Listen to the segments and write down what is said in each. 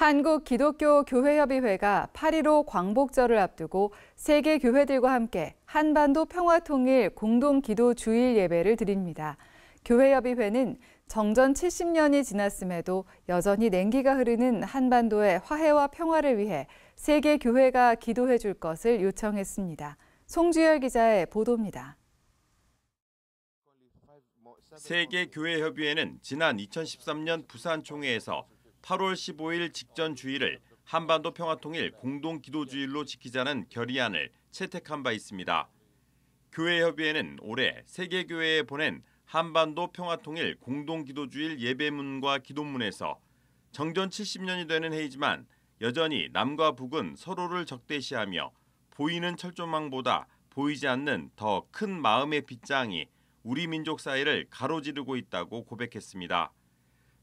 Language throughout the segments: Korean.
한국 기독교 교회협의회가 8.15 광복절을 앞두고 세계 교회들과 함께 한반도 평화통일 공동기도 주일 예배를 드립니다. 교회협의회는 정전 70년이 지났음에도 여전히 냉기가 흐르는 한반도의 화해와 평화를 위해 세계 교회가 기도해 줄 것을 요청했습니다. 송주열 기자의 보도입니다. 세계 교회 협의회는 지난 2013년 부산 총회에서 8월 15일 직전 주일을 한반도 평화통일 공동 기도주일로 지키자는 결의안을 채택한 바 있습니다. 교회협의회는 올해 세계교회에 보낸 한반도 평화통일 공동 기도주일 예배문과 기도문에서 정전 70년이 되는 해이지만 여전히 남과 북은 서로를 적대시하며 보이는 철조망보다 보이지 않는 더 큰 마음의 빗장이 우리 민족 사이를 가로지르고 있다고 고백했습니다.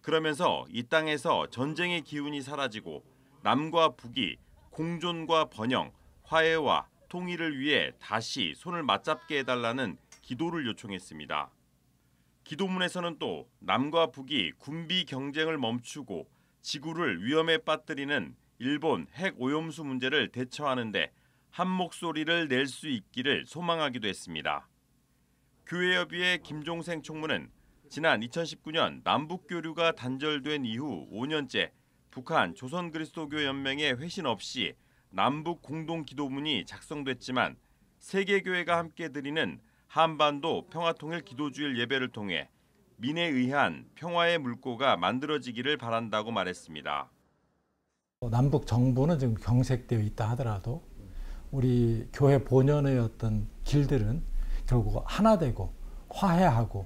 그러면서 이 땅에서 전쟁의 기운이 사라지고 남과 북이 공존과 번영, 화해와 통일을 위해 다시 손을 맞잡게 해달라는 기도를 요청했습니다. 기도문에서는 또 남과 북이 군비 경쟁을 멈추고 지구를 위험에 빠뜨리는 일본 핵 오염수 문제를 대처하는데 한 목소리를 낼 수 있기를 소망하기도 했습니다. 교회협의회 김종생 총무는 지난 2019년 남북 교류가 단절된 이후 5년째 북한 조선 그리스도교 연맹의 회신 없이 남북 공동 기도문이 작성됐지만 세계 교회가 함께 드리는 한반도 평화통일 기도주일 예배를 통해 민에 의한 평화의 물꼬가 만들어지기를 바란다고 말했습니다. 남북 정부는 지금 경색되어 있다 하더라도 우리 교회 본연의 어떤 길들은 결국 하나 되고 화해하고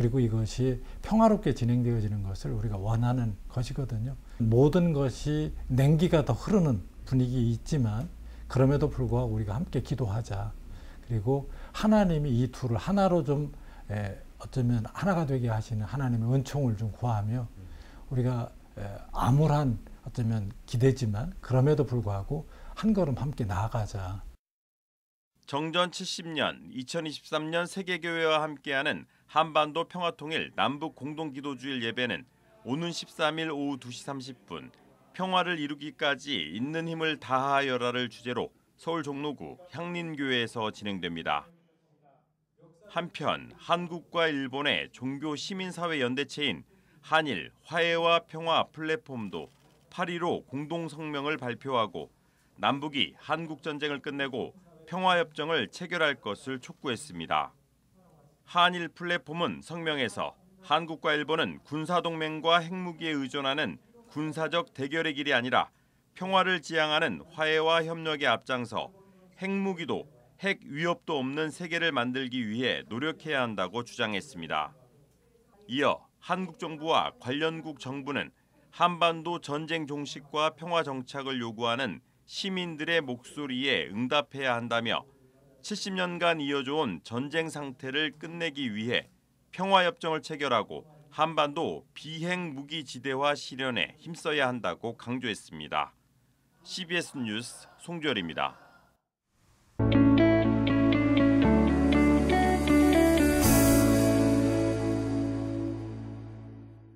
그리고 이것이 평화롭게 진행되어지는 것을 우리가 원하는 것이거든요. 모든 것이 냉기가 더 흐르는 분위기 있지만 그럼에도 불구하고 우리가 함께 기도하자. 그리고 하나님이 이 둘을 하나로 좀 어쩌면 하나가 되게 하시는 하나님의 은총을 좀 구하며 우리가 암울한 어쩌면 기대지만 그럼에도 불구하고 한 걸음 함께 나아가자. 정전 70년 2023년 세계교회와 함께하는 한반도 평화통일 남북 공동기도주일 예배는 오는 13일 오후 2시 30분 평화를 이루기까지 있는 힘을 다하여라를 주제로 서울 종로구 향린교회에서 진행됩니다. 한편 한국과 일본의 종교 시민사회 연대체인 한일 화해와 평화 플랫폼도 8.15 공동성명을 발표하고 남북이 한국 전쟁을 끝내고 평화협정을 체결할 것을 촉구했습니다. 한일 플랫폼은 성명에서 한국과 일본은 군사동맹과 핵무기에 의존하는 군사적 대결의 길이 아니라 평화를 지향하는 화해와 협력에 앞장서 핵무기도 핵 위협도 없는 세계를 만들기 위해 노력해야 한다고 주장했습니다. 이어 한국 정부와 관련국 정부는 한반도 전쟁 종식과 평화 정착을 요구하는 시민들의 목소리에 응답해야 한다며 70년간 이어져온 전쟁 상태를 끝내기 위해 평화협정을 체결하고 한반도 비핵 무기 지대화 실현에 힘써야 한다고 강조했습니다. CBS 뉴스 송주열입니다.